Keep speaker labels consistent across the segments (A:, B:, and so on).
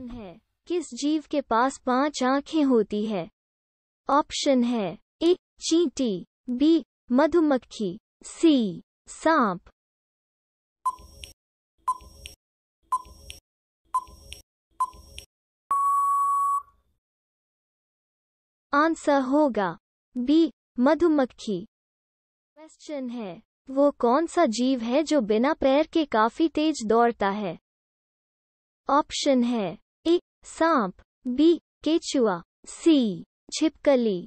A: Option है किस जीव के पास पांच आंखें होती है ऑप्शन है ए चींटी बी मधुमक्खी सी सांप आंसर होगा बी मधुमक्खी क्वेश्चन है वो कौन सा जीव है जो बिना पैर के काफी तेज दौड़ता है ऑप्शन है सांप बी केचुआ सी छिपकली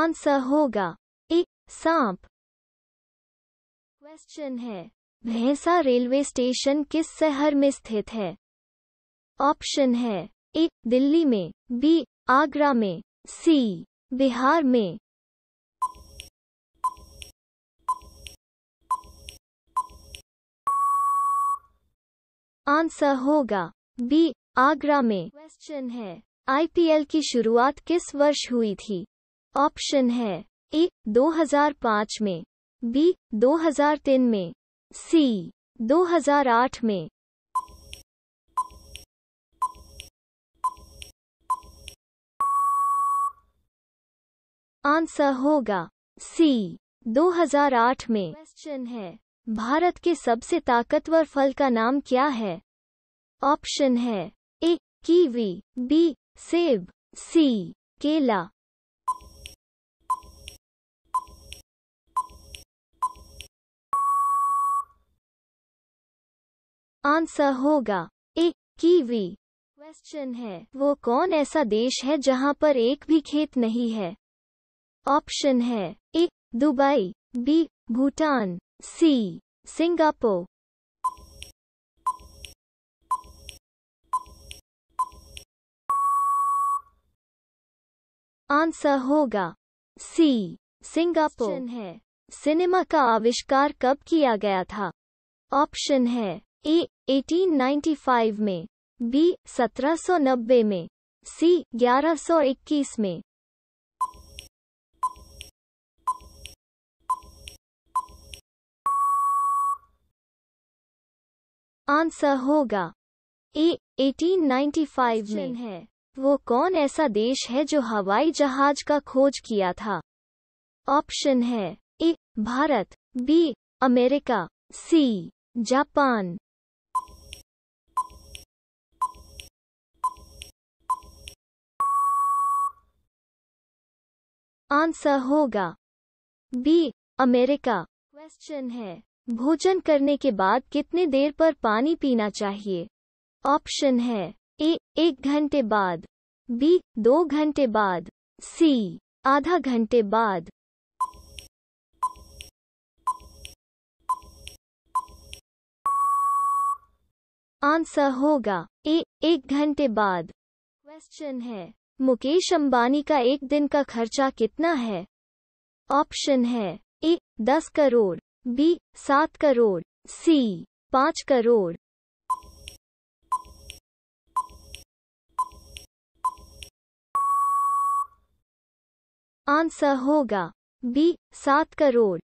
A: आंसर होगा ए सांप क्वेश्चन है भैंसा रेलवे स्टेशन किस शहर में स्थित है ऑप्शन है ए दिल्ली में बी आगरा में सी बिहार में आंसर होगा बी आगरा में क्वेश्चन है आईपीएल की शुरुआत किस वर्ष हुई थी ऑप्शन है ए 2005 में बी 2003 में सी 2008 में आंसर होगा सी 2008 में क्वेश्चन है भारत के सबसे ताकतवर फल का नाम क्या है ऑप्शन है ए कीवी बी सेब सी केला आंसर होगा ए कीवी क्वेश्चन है वो कौन ऐसा देश है जहां पर एक भी खेत नहीं है ऑप्शन है A Dubai B Bhutan C. Singapore answer होगा सी सिंगापुर है सिनेमा का आविष्कार कब किया गया था ऑप्शन है ए 1895 में बी 1790 में सी 1121 में आंसर होगा ए 1895 में है वो कौन ऐसा देश है जो हवाई जहाज का खोज किया था ऑप्शन है A Bharat B America C Japan answer होगा बी अमेरिका क्वेश्चन है भोजन करने के बाद कितने देर पर पानी पीना चाहिए ऑप्शन है ए एक घंटे बाद बी दो घंटे बाद सी आधा घंटे बाद आंसर होगा ए एक घंटे बाद क्वेश्चन है मुकेश अंबानी का एक दिन का खर्चा कितना है ऑप्शन है ए दस करोड़ बी सात करोड़ सी पाँच करोड़ आंसर होगा बी सात करोड़